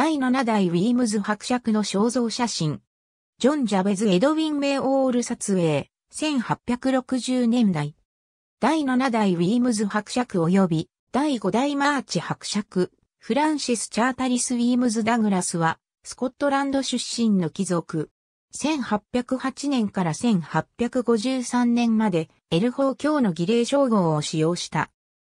第7代ウィームズ伯爵の肖像写真。ジョン・ジャベズ・エドウィン・メイ・オール撮影、1860年代。第7代ウィームズ伯爵及び、第5代マーチ伯爵、フランシス・チャータリス・ウィームズ・ダグラスは、スコットランド出身の貴族。1808年から1853年まで、エルホー教の儀礼称号を使用した。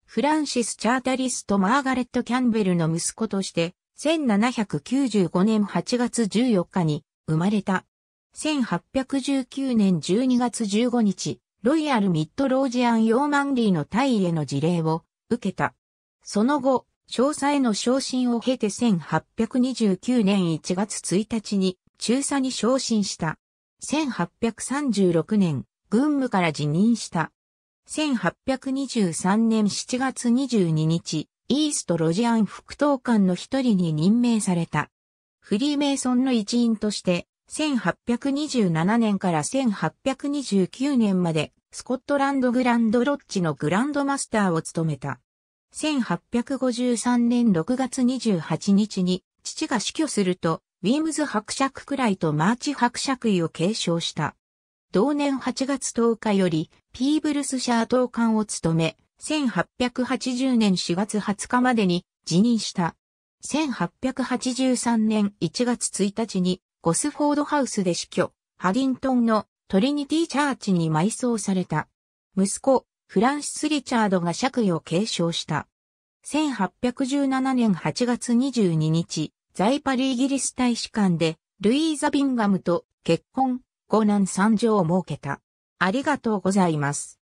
フランシス・チャータリスとマーガレット・キャンベルの息子として、1795年8月14日に生まれた。1819年12月15日、ロイヤル・ミッド・ロージアン・ヨーマンリーの退位への事例を受けた。その後、詳細の昇進を経て1829年1月1日に中佐に昇進した。1836年、軍務から辞任した。1823年7月22日、イーストロジアン副党官の一人に任命された。フリーメイソンの一員として、1827年から1829年まで、スコットランドグランドロッジのグランドマスターを務めた。1853年6月28日に、父が死去すると、ウィームズ伯爵くらいとマーチ伯爵位を継承した。同年8月10日より、ピーブルスシャー党官を務め、1880年4月20日までに辞任した。1883年1月1日にゴスフォードハウスで死去、ハリントンのトリニティチャーチに埋葬された。息子、フランシス・リチャードが爵位を継承した。1817年8月22日、在パリイギリス大使館で、ルイーザ・ビンガムと結婚、五男三女を設けた。ありがとうございます。